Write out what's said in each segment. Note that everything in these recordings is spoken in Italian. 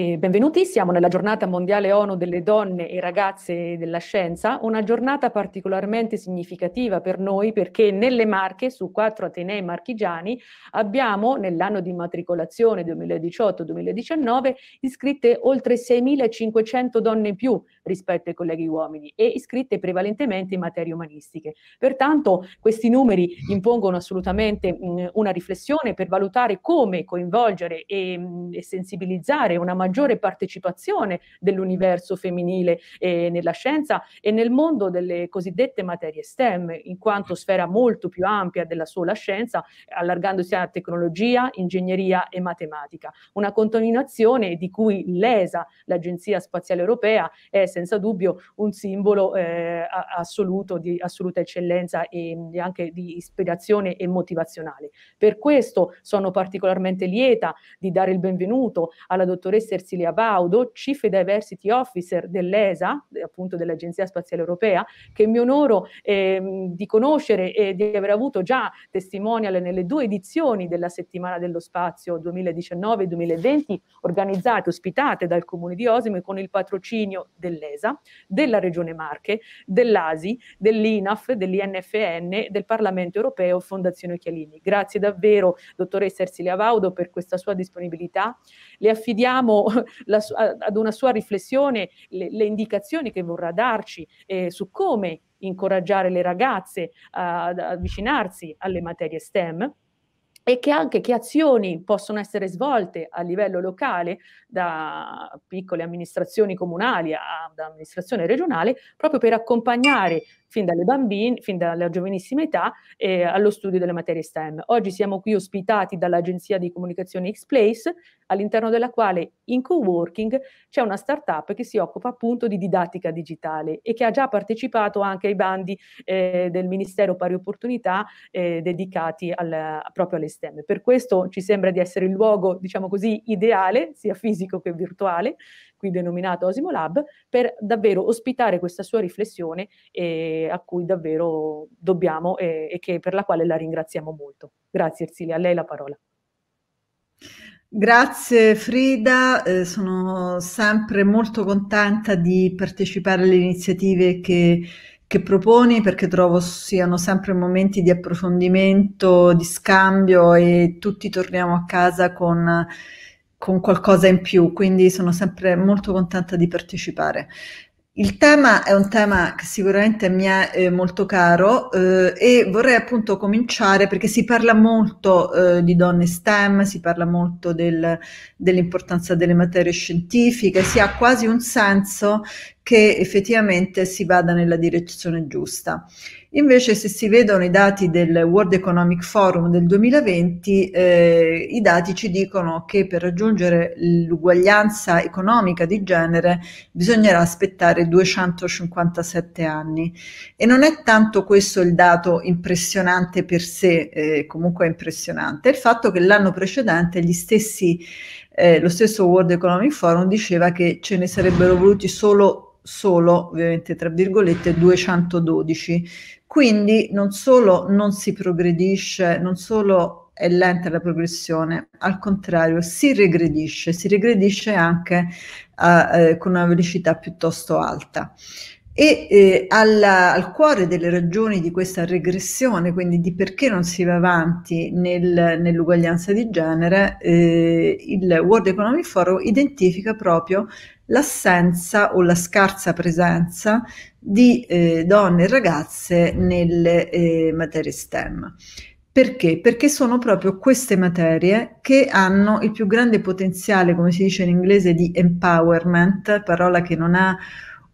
Eh, benvenuti, siamo nella giornata mondiale ONU delle donne e ragazze della scienza, una giornata particolarmente significativa per noi perché nelle Marche, su quattro Atenei marchigiani, abbiamo nell'anno di matricolazione 2018-2019 iscritte oltre 6.500 donne in più rispetto ai colleghi uomini e iscritte prevalentemente in materie umanistiche. Pertanto questi numeri impongono assolutamente mh, mm, una riflessione per valutare come coinvolgere e, mh, mm, e sensibilizzare una maggiore partecipazione dell'universo femminile eh, nella scienza e nel mondo delle cosiddette materie STEM, in quanto sfera molto più ampia della sola scienza, allargandosi a tecnologia, ingegneria e matematica. Una contaminazione di cui l'ESA, l'Agenzia Spaziale Europea, è essenziale senza dubbio un simbolo eh, assoluto di assoluta eccellenza e anche di ispirazione e motivazionale. Per questo sono particolarmente lieta di dare il benvenuto alla dottoressa Ersilia Baudo, Chief Diversity Officer dell'ESA, appunto dell'Agenzia Spaziale Europea, che mi onoro eh, di conoscere e di aver avuto già testimonial nelle due edizioni della settimana dello spazio 2019-2020 organizzate, ospitate dal Comune di Osimo con il patrocinio dell'ESA dell'ESA, della Regione Marche, dell'ASI, dell'INAF, dell'INFN, del Parlamento Europeo, Fondazione Chialini. Grazie davvero, dottoressa Ersilia Vaudo, per questa sua disponibilità. Le affidiamo la, ad una sua riflessione le, le indicazioni che vorrà darci eh, su come incoraggiare le ragazze ad avvicinarsi alle materie STEM e che anche che azioni possono essere svolte a livello locale da piccole amministrazioni comunali ad amministrazione regionale proprio per accompagnare fin dalle bambine, fin dalla giovanissima età eh, allo studio delle materie STEM. Oggi siamo qui ospitati dall'agenzia di comunicazione X-Place, all'interno della quale in co-working c'è una startup che si occupa appunto di didattica digitale e che ha già partecipato anche ai bandi eh, del Ministero Pari Opportunità eh, dedicati al, proprio alle STEM. Per questo ci sembra di essere il luogo, diciamo così, ideale, sia fisico che virtuale, qui denominato Osimo Lab, per davvero ospitare questa sua riflessione eh, a cui davvero dobbiamo eh, e che, per la quale la ringraziamo molto. Grazie Ersilia, a lei la parola. Grazie Frida, eh, sono sempre molto contenta di partecipare alle iniziative che che proponi perché trovo siano sempre momenti di approfondimento, di scambio e tutti torniamo a casa con, con qualcosa in più, quindi sono sempre molto contenta di partecipare. Il tema è un tema che sicuramente mi è eh, molto caro eh, e vorrei appunto cominciare perché si parla molto eh, di donne STEM, si parla molto del, dell'importanza delle materie scientifiche, si ha quasi un senso che effettivamente si vada nella direzione giusta. Invece se si vedono i dati del World Economic Forum del 2020, eh, i dati ci dicono che per raggiungere l'uguaglianza economica di genere bisognerà aspettare 257 anni. E non è tanto questo il dato impressionante per sé, eh, comunque è impressionante, è il fatto che l'anno precedente gli stessi, eh, lo stesso World Economic Forum diceva che ce ne sarebbero voluti solo solo, ovviamente tra virgolette, 212. Quindi non solo non si progredisce, non solo è lenta la progressione, al contrario si regredisce, si regredisce anche eh, eh con una velocità piuttosto alta. E eh, alla, al cuore delle ragioni di questa regressione, quindi di perché non si va avanti nel, nell'uguaglianza di genere, eh, il World Economic Forum identifica proprio l'assenza o la scarsa presenza di eh, donne e ragazze nelle eh, materie STEM. Perché? Perché sono proprio queste materie che hanno il più grande potenziale, come si dice in inglese, di empowerment, parola che non ha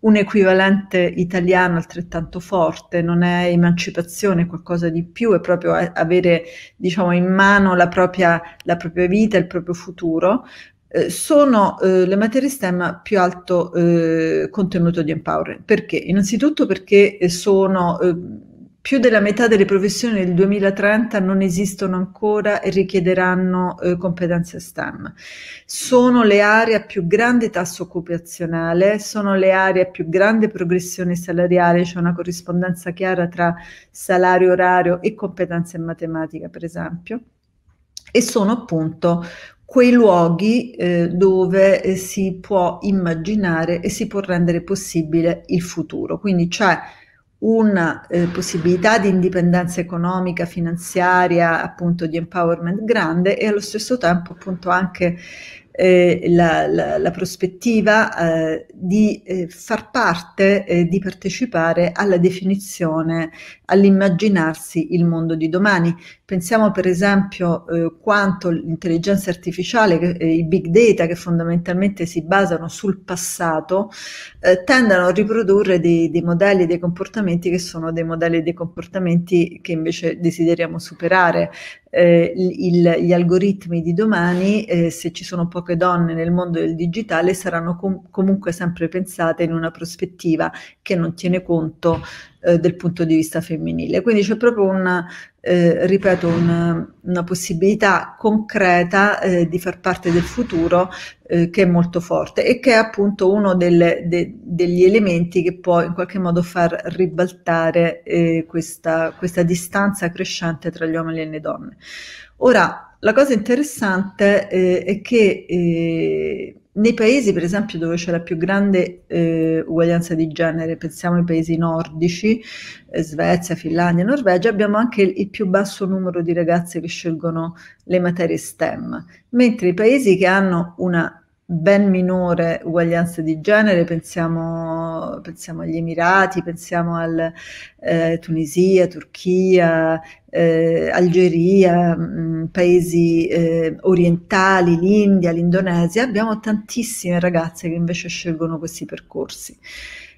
un equivalente italiano altrettanto forte, non è emancipazione, è qualcosa di più, è proprio avere diciamo, in mano la propria, la propria vita, il proprio futuro, eh, sono eh, le materie STEM più alto eh, contenuto di empowerment. Perché? Innanzitutto perché eh, sono eh, più della metà delle professioni del 2030 non esistono ancora e richiederanno eh, competenze STEM. Sono le aree a più grande tasso occupazionale, sono le aree a più grande progressione salariale, c'è cioè una corrispondenza chiara tra salario orario e competenze in matematica, per esempio. E sono appunto quei luoghi eh, dove eh, si può immaginare e si può rendere possibile il futuro. Quindi c'è una eh, possibilità di indipendenza economica, finanziaria, appunto di empowerment grande e allo stesso tempo appunto anche eh, la, la, la, prospettiva eh, di eh, far parte, eh, di partecipare alla definizione, all'immaginarsi il mondo di domani. Pensiamo per esempio eh, quanto l'intelligenza artificiale, eh, i big data che fondamentalmente si basano sul passato, eh, tendano a riprodurre dei, dei modelli e dei comportamenti che sono dei modelli e dei comportamenti che invece desideriamo superare. Eh, il, gli algoritmi di domani, eh, se ci sono poche donne nel mondo del digitale, saranno com- comunque sempre pensate in una prospettiva che non tiene conto eh, del punto di vista femminile. Quindi c'è proprio una, eh, ripeto, un, una possibilità concreta eh, di far parte del futuro eh, che è molto forte e che è appunto uno delle, de, degli elementi che può in qualche modo far ribaltare eh, questa, questa distanza crescente tra gli uomini e le donne. Ora, la cosa interessante eh, è che eh, nei paesi, per esempio, dove c'è la più grande eh, uguaglianza di genere, pensiamo ai paesi nordici, eh, Svezia, Finlandia, Norvegia, abbiamo anche il, il, più basso numero di ragazze che scelgono le materie STEM, mentre i paesi che hanno una ben minore uguaglianza di genere, pensiamo, pensiamo agli Emirati, pensiamo a eh, Tunisia, Turchia, eh, Algeria, mh, mm, paesi eh, orientali, l'India, l'Indonesia, abbiamo tantissime ragazze che invece scelgono questi percorsi.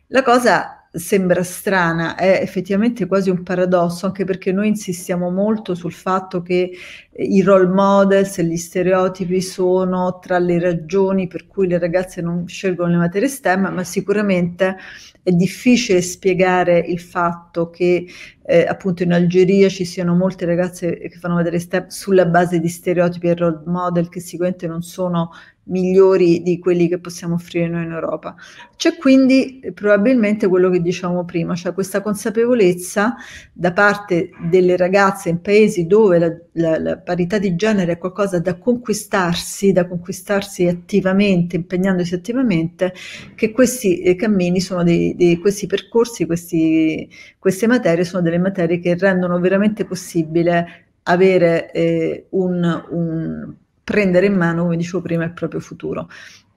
La cosa sembra strana, è effettivamente quasi un paradosso, anche perché noi insistiamo molto sul fatto che i role models e gli stereotipi sono tra le ragioni per cui le ragazze non scelgono le materie STEM, ma sicuramente è difficile spiegare il fatto che eh, appunto in Algeria ci siano molte ragazze che fanno materie STEM sulla base di stereotipi e role model che sicuramente non sono migliori di quelli che possiamo offrire noi in Europa. C'è quindi eh, probabilmente quello che dicevamo prima, cioè questa consapevolezza da parte delle ragazze in paesi dove la, la, la parità di genere è qualcosa da conquistarsi, da conquistarsi attivamente, impegnandosi attivamente, che questi eh, cammini sono dei, dei questi percorsi, questi, queste materie sono delle materie che rendono veramente possibile avere eh, un, un prendere in mano, come dicevo prima, il proprio futuro.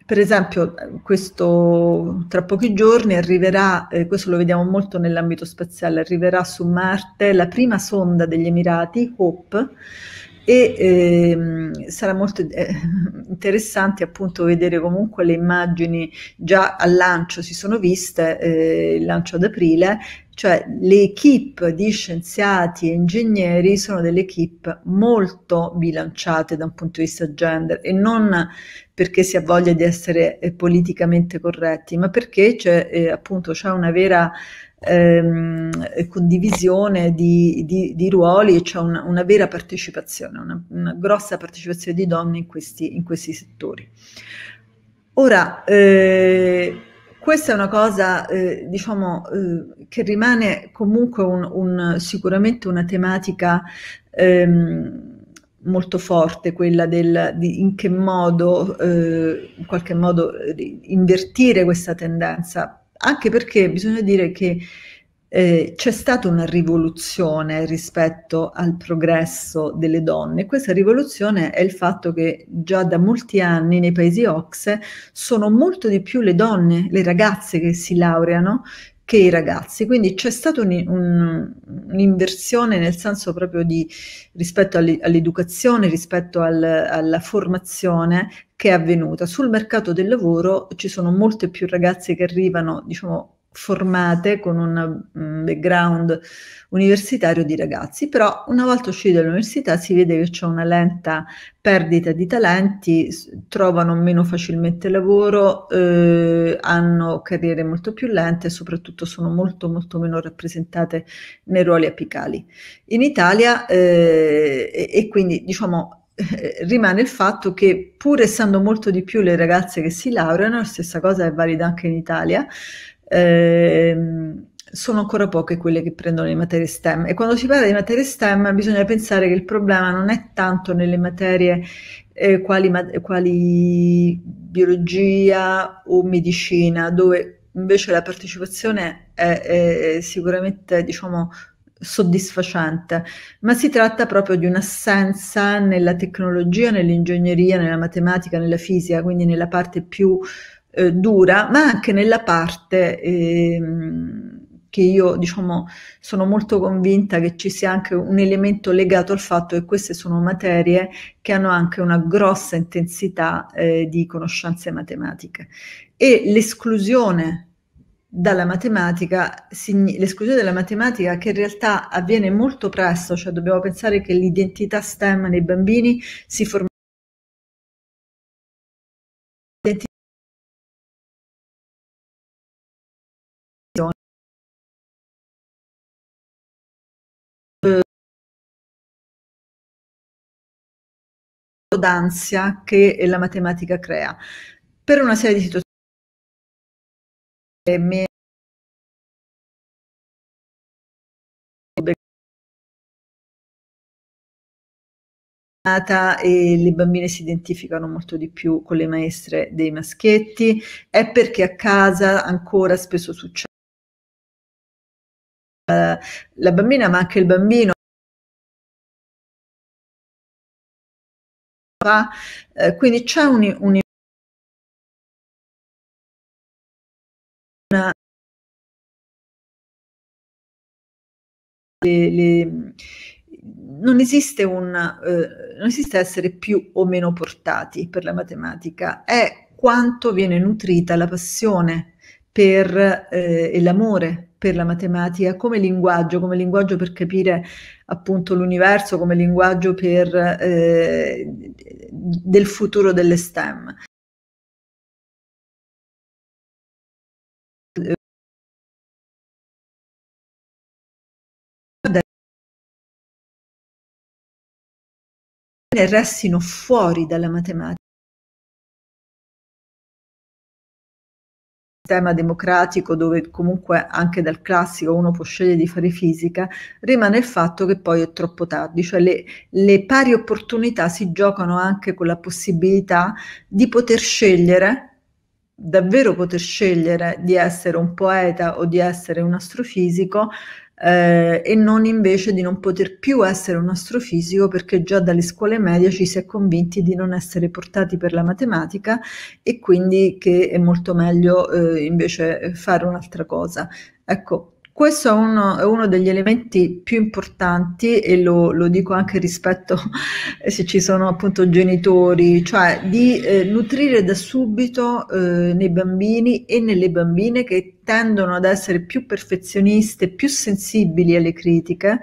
Per esempio, questo, tra pochi giorni arriverà, eh, questo lo vediamo molto nell'ambito spaziale, arriverà su Marte la prima sonda degli Emirati, HOPE, e ehm, sarà molto eh, interessante appunto vedere comunque le immagini già al lancio si sono viste, eh, il lancio ad aprile, cioè le equip di scienziati e ingegneri sono delle equip molto bilanciate da un punto di vista gender e non perché si ha voglia di essere eh, politicamente corretti, ma perché c'è eh, appunto c'è una vera ehm, condivisione di, di, di, ruoli e c'è una, una vera partecipazione, una, una, grossa partecipazione di donne in questi, in questi settori. Ora, eh, questa è una cosa eh, diciamo, eh, che rimane comunque un, un, sicuramente una tematica ehm, molto forte, quella del, di in che modo, eh, in qualche modo, eh, invertire questa tendenza anche perché bisogna dire che eh, c'è stata una rivoluzione rispetto al progresso delle donne. Questa rivoluzione è il fatto che già da molti anni nei paesi OXE sono molto di più le donne, le ragazze che si laureano che i ragazzi, quindi c'è stata un, un, un'inversione nel senso proprio di rispetto all'educazione, rispetto al, alla formazione che è avvenuta. Sul mercato del lavoro ci sono molte più ragazze che arrivano, diciamo, formate con un mm, background universitario di ragazzi, però una volta usciti dall'università si vede che c'è una lenta perdita di talenti, trovano meno facilmente lavoro, eh, hanno carriere molto più lente e soprattutto sono molto molto meno rappresentate nei ruoli apicali. In Italia eh, e, e quindi diciamo eh, rimane il fatto che pur essendo molto di più le ragazze che si laureano, la stessa cosa è valida anche in Italia, ehm, sono ancora poche quelle che prendono le materie STEM e quando si parla di materie STEM bisogna pensare che il problema non è tanto nelle materie eh, quali, ma, quali, biologia o medicina, dove invece la partecipazione è, è, sicuramente diciamo, soddisfacente, ma si tratta proprio di un'assenza nella tecnologia, nell'ingegneria, nella matematica, nella fisica, quindi nella parte più eh, dura, ma anche nella parte eh, che io diciamo sono molto convinta che ci sia anche un elemento legato al fatto che queste sono materie che hanno anche una grossa intensità eh, di conoscenze matematiche e l'esclusione dalla matematica, l'esclusione della matematica che in realtà avviene molto presto, cioè dobbiamo pensare che l'identità STEM nei bambini si forma d'ansia eh, che la matematica crea per una serie di situazioni mary e le bambine si identificano molto di più con le maestre dei maschietti, è perché a casa ancora spesso succede eh, la bambina ma anche il bambino eh, quindi c'è un, un le, le, non, esiste una, eh, non esiste essere più o meno portati per la matematica, è quanto viene nutrita la passione per, eh, e l'amore per la matematica come linguaggio, come linguaggio per capire appunto l'universo, come linguaggio per, eh, del futuro delle STEM. restino fuori dalla matematica sistema democratico dove comunque anche dal classico uno può scegliere di fare fisica, rimane il fatto che poi è troppo tardi, cioè le, le pari opportunità si giocano anche con la possibilità di poter scegliere davvero poter scegliere di essere un poeta o di essere un astrofisico eh, e non invece di non poter più essere un astrofisico perché già dalle scuole medie ci si è convinti di non essere portati per la matematica e quindi che è molto meglio eh, invece eh, fare un'altra cosa. Ecco, questo è uno, è uno, degli elementi più importanti e lo, lo, dico anche rispetto se ci sono appunto genitori, cioè di eh, nutrire da subito eh, nei bambini e nelle bambine che tendono ad essere più perfezioniste, più sensibili alle critiche,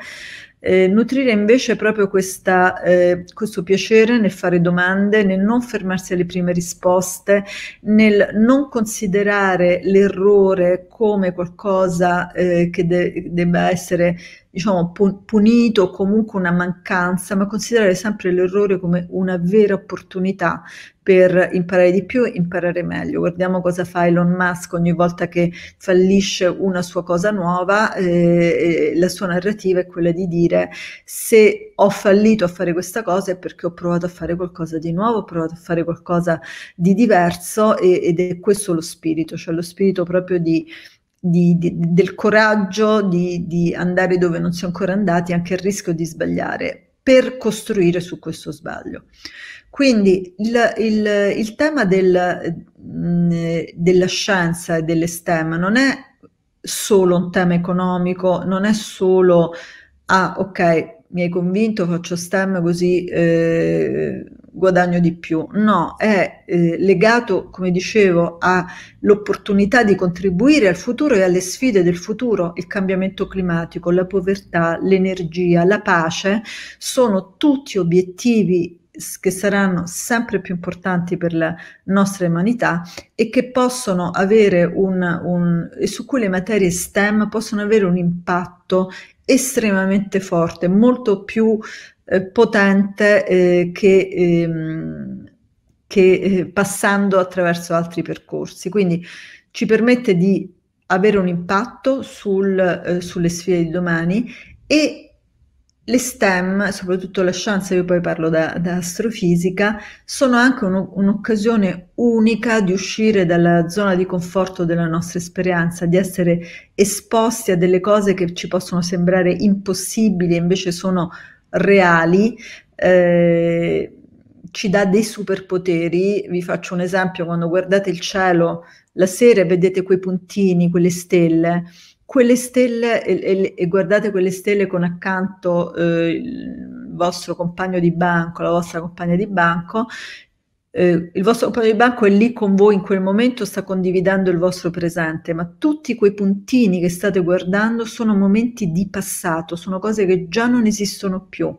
eh, nutrire invece proprio questa, eh, questo piacere nel fare domande, nel non fermarsi alle prime risposte, nel non considerare l'errore come qualcosa eh, che de- debba essere diciamo, punito o comunque una mancanza, ma considerare sempre l'errore come una vera opportunità per imparare di più e imparare meglio. Guardiamo cosa fa Elon Musk ogni volta che fallisce una sua cosa nuova, eh, la sua narrativa è quella di dire se ho fallito a fare questa cosa è perché ho provato a fare qualcosa di nuovo, ho provato a fare qualcosa di diverso e, ed è questo lo spirito, cioè lo spirito proprio di di, di, del coraggio di, di andare dove non si è ancora andati, anche il rischio di sbagliare per costruire su questo sbaglio. Quindi il, il, il tema del, mm, della scienza e dell'estema non è solo un tema economico, non è solo, ah ok, mi hai convinto, faccio STEM così eh, guadagno di più, no, è eh, legato, come dicevo, all'opportunità di contribuire al futuro e alle sfide del futuro, il cambiamento climatico, la povertà, l'energia, la pace, sono tutti obiettivi che saranno sempre più importanti per la nostra umanità e che possono avere un, un e su cui le materie STEM possono avere un impatto estremamente forte, molto più eh, potente eh, che, ehm, che eh, passando attraverso altri percorsi. Quindi ci permette di avere un impatto sul, eh, sulle sfide di domani e le STEM, soprattutto la scienza, io poi parlo da, da astrofisica, sono anche un, un'occasione unica di uscire dalla zona di conforto della nostra esperienza, di essere esposti a delle cose che ci possono sembrare impossibili e invece sono reali. Eh, ci dà dei superpoteri. Vi faccio un esempio: quando guardate il cielo la sera e vedete quei puntini, quelle stelle, quelle stelle e, e, e, guardate quelle stelle con accanto eh, il vostro compagno di banco, la vostra compagna di banco, eh, il vostro compagno di banco è lì con voi in quel momento, sta condividendo il vostro presente, ma tutti quei puntini che state guardando sono momenti di passato, sono cose che già non esistono più,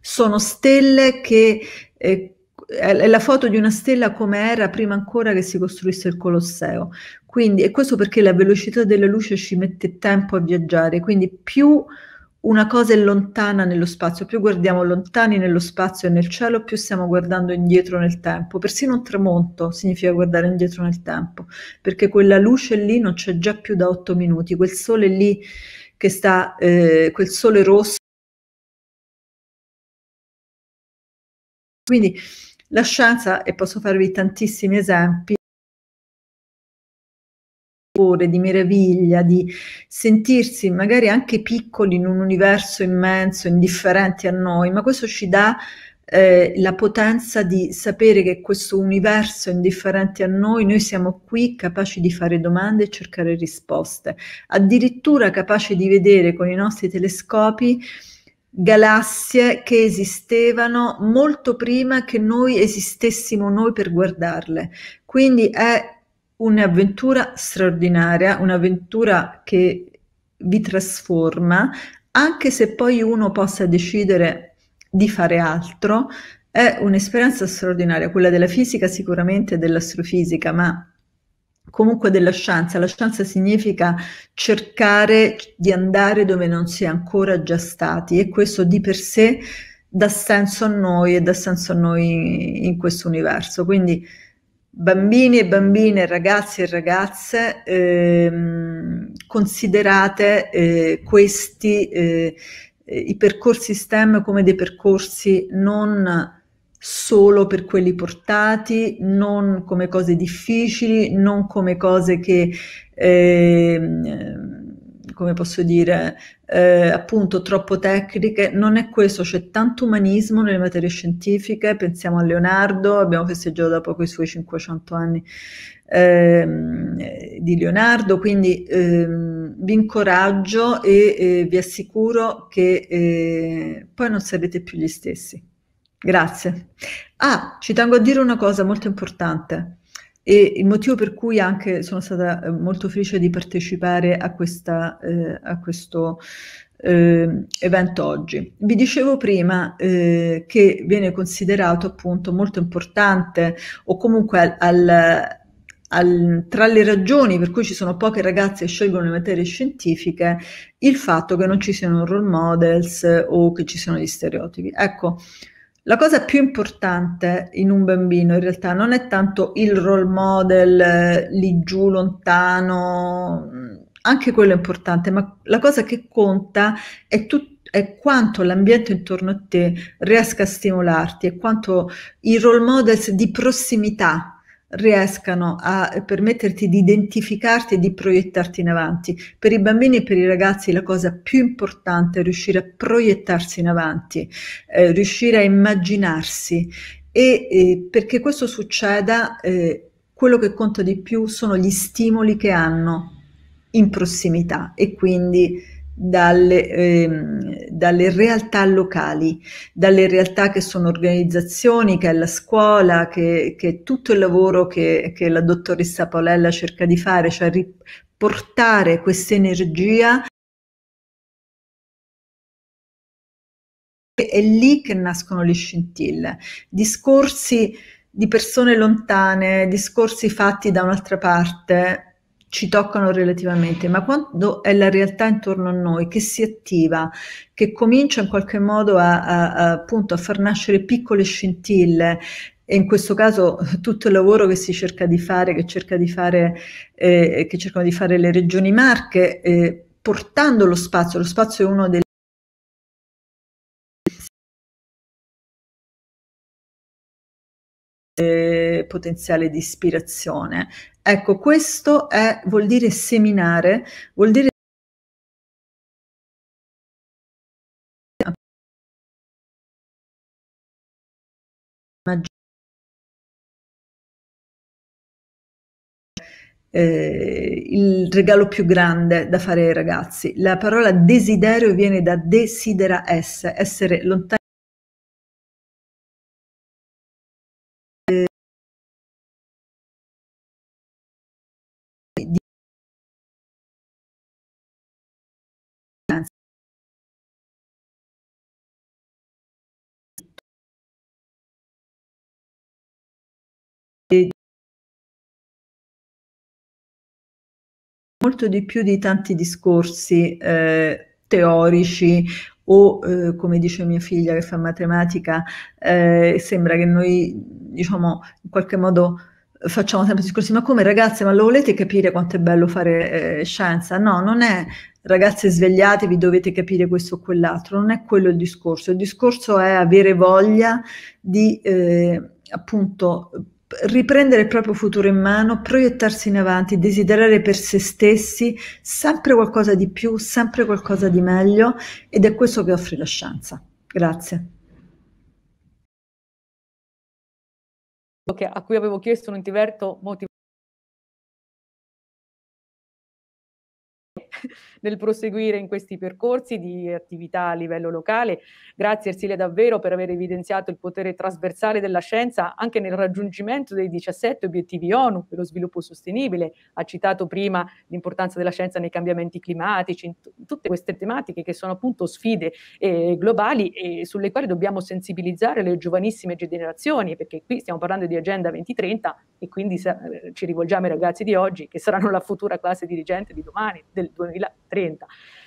sono stelle che... Eh, è la foto di una stella come era prima ancora che si costruisse il Colosseo. Quindi, e questo perché la velocità della luce ci mette tempo a viaggiare, quindi più una cosa è lontana nello spazio, più guardiamo lontani nello spazio e nel cielo, più stiamo guardando indietro nel tempo. Persino un tramonto significa guardare indietro nel tempo, perché quella luce lì non c'è già più da otto minuti, quel sole lì che sta, eh, quel sole rosso. Quindi la scienza, e posso farvi tantissimi esempi, stupore, di meraviglia, di sentirsi magari anche piccoli in un universo immenso, indifferenti a noi, ma questo ci dà eh, la potenza di sapere che questo universo indifferente a noi, noi siamo qui capaci di fare domande e cercare risposte, addirittura capaci di vedere con i nostri telescopi galassie che esistevano molto prima che noi esistessimo noi per guardarle. Quindi è un'avventura straordinaria, un'avventura che vi trasforma, anche se poi uno possa decidere di fare altro, è un'esperienza straordinaria, quella della fisica sicuramente, dell'astrofisica, ma comunque della scienza. La scienza significa cercare di andare dove non si è ancora già stati e questo di per sé dà senso a noi e dà senso a noi in questo universo. Quindi bambini e bambine, ragazzi e ragazze, ehm, considerate eh, questi eh, i percorsi STEM come dei percorsi non solo per quelli portati, non come cose difficili, non come cose che eh, come posso dire, eh, appunto troppo tecniche, non è questo, c'è tanto umanismo nelle materie scientifiche, pensiamo a Leonardo, abbiamo festeggiato da poco i suoi 500 anni eh, di Leonardo, quindi eh, vi incoraggio e vi assicuro che eh, poi non sarete più gli stessi. Grazie. Ah, ci tengo a dire una cosa molto importante. E il motivo per cui anche sono stata eh, molto felice di partecipare a, questa, eh, a questo eh, evento oggi. Vi dicevo prima eh, che viene considerato appunto molto importante o comunque al, al tra le ragioni per cui ci sono poche ragazze che scelgono le materie scientifiche, il fatto che non ci siano role models o che ci siano gli stereotipi. Ecco, la cosa più importante in un bambino in realtà non è tanto il role model eh, lì giù lontano, mm, anche quello è importante, ma la cosa che conta è, tut- è quanto l'ambiente intorno a te riesca a stimolarti e quanto i role models di prossimità riescano a permetterti di identificarti e di proiettarti in avanti. Per i bambini e per i ragazzi la cosa più importante è riuscire a proiettarsi in avanti, eh, riuscire a immaginarsi e eh, perché questo succeda eh, quello che conta di più sono gli stimoli che hanno in prossimità e quindi dalle, eh, dalle, realtà locali, dalle realtà che sono organizzazioni, che è la scuola, che, che è tutto il lavoro che, che, la dottoressa Paolella cerca di fare, cioè riportare questa energia. È lì che nascono le scintille. Discorsi di persone lontane, discorsi fatti da un'altra parte, ci toccano relativamente, ma quando è la realtà intorno a noi che si attiva, che comincia in qualche modo a, a, a, appunto, a far nascere piccole scintille, e in questo caso tutto il lavoro che si cerca di fare, che, cerca di fare, eh, che cercano di fare le regioni marche, eh, portando lo spazio, lo spazio è uno dei eh, potenziale di ispirazione. Ecco, questo è, vuol dire seminare, vuol dire Eh, il regalo più grande da fare ai ragazzi. La parola desiderio viene da desidera essere, essere lontani. molto di più di tanti discorsi eh, teorici o eh, come dice mia figlia che fa matematica, eh, sembra che noi diciamo in qualche modo facciamo sempre discorsi, ma come ragazze, ma lo volete capire quanto è bello fare eh, scienza? No, non è ragazze svegliatevi, dovete capire questo o quell'altro, non è quello il discorso, il discorso è avere voglia di eh, appunto riprendere il proprio futuro in mano, proiettarsi in avanti, desiderare per se stessi sempre qualcosa di più, sempre qualcosa di meglio ed è questo che offre la scienza. Grazie. a cui avevo chiesto un intervento motivato nel proseguire in questi percorsi di attività a livello locale. Grazie Ersilia davvero per aver evidenziato il potere trasversale della scienza anche nel raggiungimento dei 17 obiettivi ONU per lo sviluppo sostenibile. Ha citato prima l'importanza della scienza nei cambiamenti climatici, in t- tutte queste tematiche che sono appunto sfide eh, globali e sulle quali dobbiamo sensibilizzare le giovanissime generazioni, perché qui stiamo parlando di Agenda 2030 e quindi sa- eh, ci rivolgiamo ai ragazzi di oggi che saranno la futura classe dirigente di domani, del 2030. 2030.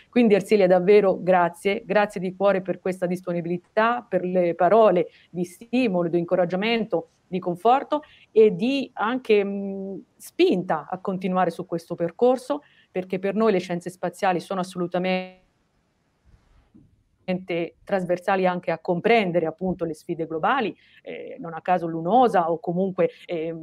Quindi Ersilia davvero grazie, grazie di cuore per questa disponibilità, per le parole di stimolo, di incoraggiamento, di conforto e di anche mh, spinta a continuare su questo percorso perché per noi le scienze spaziali sono assolutamente trasversali anche a comprendere appunto le sfide globali, eh, non a caso l'UNOSA o comunque eh,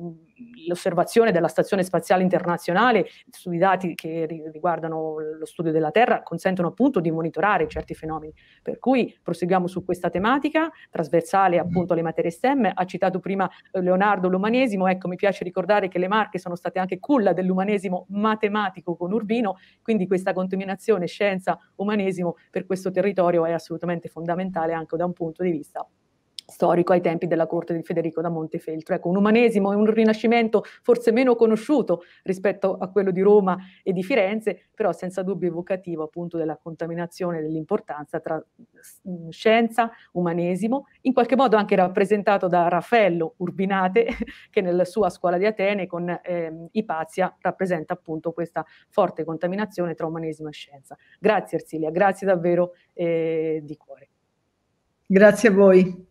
l'osservazione della Stazione Spaziale Internazionale sui dati che riguardano lo studio della Terra consentono appunto di monitorare certi fenomeni. Per cui proseguiamo su questa tematica trasversale mm. appunto alle materie STEM. Ha citato prima eh, Leonardo l'umanesimo, ecco mi piace ricordare che le Marche sono state anche culla dell'umanesimo matematico con Urbino, quindi questa contaminazione scienza-umanesimo per questo territorio è è assolutamente fondamentale anche da un punto di vista storico ai tempi della corte di Federico da Montefeltro. Ecco, un umanesimo e un rinascimento forse meno conosciuto rispetto a quello di Roma e di Firenze, però senza dubbio evocativo appunto della contaminazione e dell'importanza tra scienza, umanesimo, in qualche modo anche rappresentato da Raffaello Urbinate, che nella sua scuola di Atene con ehm, Ipazia rappresenta appunto questa forte contaminazione tra umanesimo e scienza. Grazie Ersilia, grazie davvero eh, di cuore. Grazie a voi.